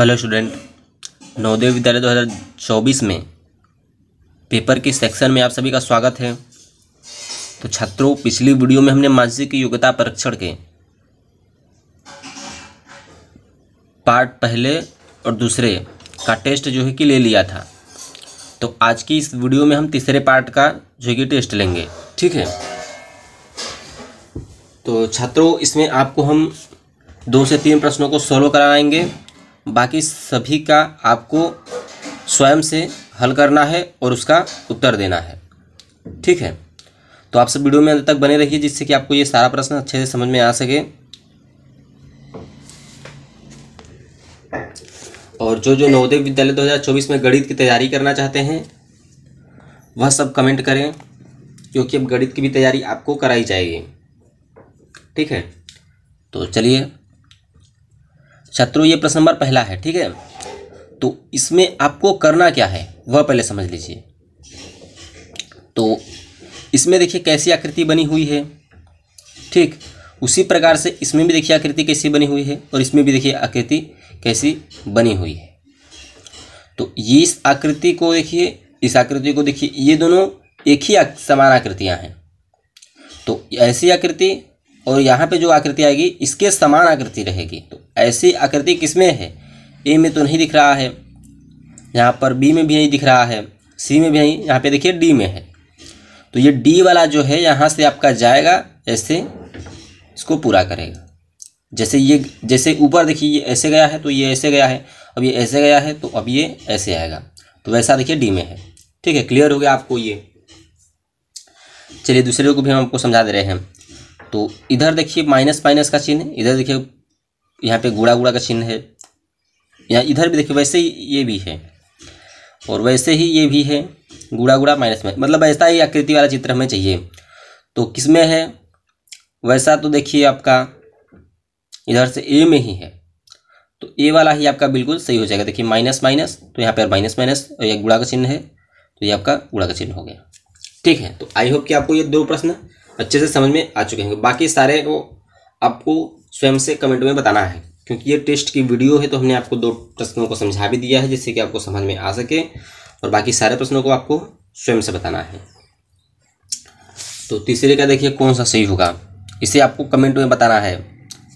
hello student Navodaya विद्यालय 2024 में paper के सेक्शन में आप सभी का स्वागत है तो छात्रों पिछली वीडियो में हमने मानसिक योग्यता परीक्षण के पार्ट पहले और दूसरे का टेस्ट जो है कि ले लिया था तो आज की इस वीडियो में हम तीसरे पार्ट का जो है कि टेस्ट लेंगे ठीक है तो छात्रों इसमें आपको हम दो से तीन प्रश्नों को सॉल्व कराएंगे बाकी सभी का आपको स्वयं से हल करना है और उसका उत्तर देना है ठीक है तो आप सब वीडियो में अंत तक बने रहिए जिससे कि आपको ये सारा प्रश्न अच्छे से समझ में आ सके और जो जो नवोदय विद्यालय 2024 में गणित की तैयारी करना चाहते हैं वह सब कमेंट करें क्योंकि अब गणित की भी तैयारी आपको कराई जाएगी ठीक है तो चलिए छात्रों ये प्रश्न नंबर पहला है ठीक है तो इसमें आपको करना क्या है वह पहले समझ लीजिए तो इसमें देखिए कैसी आकृति बनी हुई है ठीक उसी प्रकार से इसमें भी देखिए आकृति कैसी बनी हुई है और इसमें भी देखिए आकृति कैसी बनी हुई है तो ये इस आकृति को देखिए इस आकृति को देखिए ये दोनों एक ही समान आकृतियाँ हैं तो ऐसी आकृति और यहाँ पे जो आकृति आएगी इसके समान आकृति रहेगी तो ऐसी आकृति किस में है ए में तो नहीं दिख रहा है यहाँ पर बी में भी नहीं दिख रहा है सी में भी नहीं यहाँ पे देखिए डी में है तो ये डी वाला जो है यहाँ से आपका जाएगा ऐसे इसको पूरा करेगा जैसे ये जैसे ऊपर देखिए ये ऐसे गया है तो ये ऐसे गया है अब ये ऐसे गया है तो अब ये ऐसे आएगा तो वैसा देखिए डी में है ठीक है क्लियर हो गया आपको ये चलिए दूसरे को भी हम आपको समझा दे रहे हैं तो इधर देखिए माइनस माइनस का चिन्ह इधर देखिए यहाँ पे गुड़ा गुड़ा का चिन्ह है यहाँ इधर भी देखिए वैसे ही ये भी है और वैसे ही ये भी है गुड़ा गुड़ा माइनस में मतलब ऐसा ही आकृति वाला चित्र हमें चाहिए तो किस में है वैसा तो देखिए आपका इधर से ए में ही है तो ए वाला ही आपका बिल्कुल सही हो जाएगा देखिए माइनस माइनस तो यहाँ पर माइनस माइनस और यह गुड़ा का चिन्ह है तो ये आपका गुड़ा का चिन्ह हो गया ठीक है तो आई होप कि आपको ये दो प्रश्न अच्छे से समझ में आ चुके हैं बाकी सारे को आपको स्वयं से कमेंट में बताना है क्योंकि ये टेस्ट की वीडियो है तो हमने आपको दो प्रश्नों को समझा भी दिया है जिससे कि आपको समझ में आ सके और बाकी सारे प्रश्नों को आपको स्वयं से बताना है तो तीसरे का देखिए कौन सा सही होगा इसे आपको कमेंट में बताना है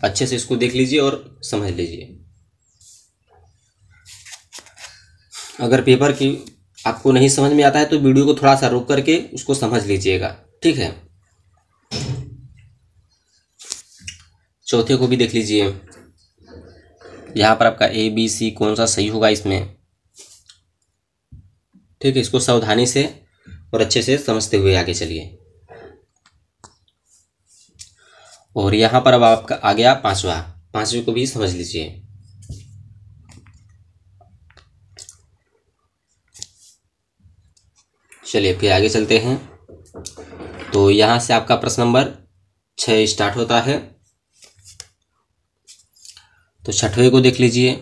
अच्छे से इसको देख लीजिए और समझ लीजिए अगर पेपर की आपको नहीं समझ में आता है तो वीडियो को थोड़ा सा रोक करके उसको समझ लीजिएगा ठीक है चौथे को भी देख लीजिए यहाँ पर आपका ए बी सी कौन सा सही होगा इसमें ठीक है इसको सावधानी से और अच्छे से समझते हुए आगे चलिए और यहाँ पर अब आपका आ गया पांचवा पांचवे को भी समझ लीजिए चलिए फिर आगे चलते हैं तो यहाँ से आपका प्रश्न नंबर छः स्टार्ट होता है तो छठवें को देख लीजिए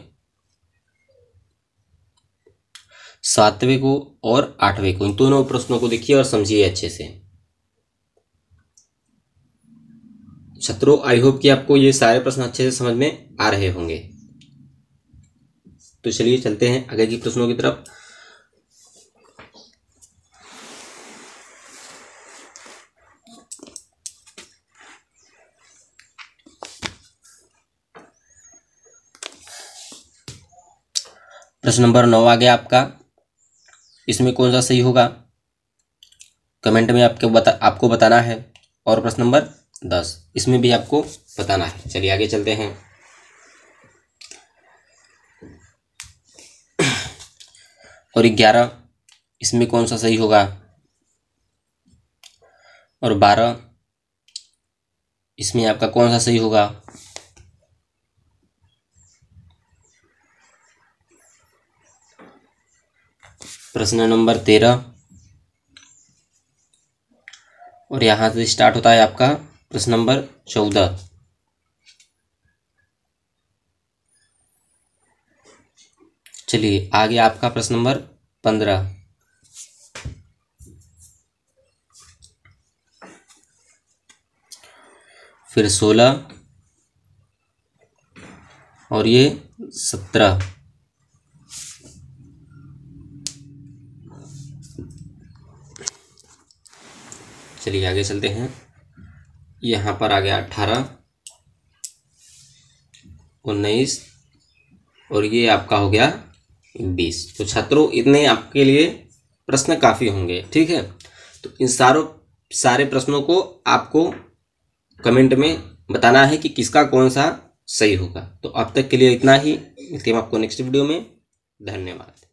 सातवें को और आठवें को इन दोनों प्रश्नों को देखिए और समझिए अच्छे से छत्रो आई होप कि आपको ये सारे प्रश्न अच्छे से समझ में आ रहे होंगे तो चलिए चलते हैं आगे की प्रश्नों की तरफ प्रश्न नंबर नौ आ गया आपका इसमें कौन सा सही होगा कमेंट में आपके बता आपको बताना है और प्रश्न नंबर दस इसमें भी आपको बताना है चलिए आगे चलते हैं और ग्यारह इसमें कौन सा सही होगा और बारह इसमें आपका कौन सा सही होगा प्रश्न नंबर तेरह और यहां से स्टार्ट होता है आपका प्रश्न नंबर चौदह चलिए आगे आपका प्रश्न नंबर पंद्रह फिर सोलह और ये सत्रह चलिए आगे चलते हैं यहाँ पर आ गया अट्ठारह उन्नीस और ये आपका हो गया बीस तो छात्रों इतने आपके लिए प्रश्न काफ़ी होंगे ठीक है तो इन सारों सारे प्रश्नों को आपको कमेंट में बताना है कि किसका कौन सा सही होगा तो अब तक के लिए इतना ही मिलते हैं आपको नेक्स्ट वीडियो में धन्यवाद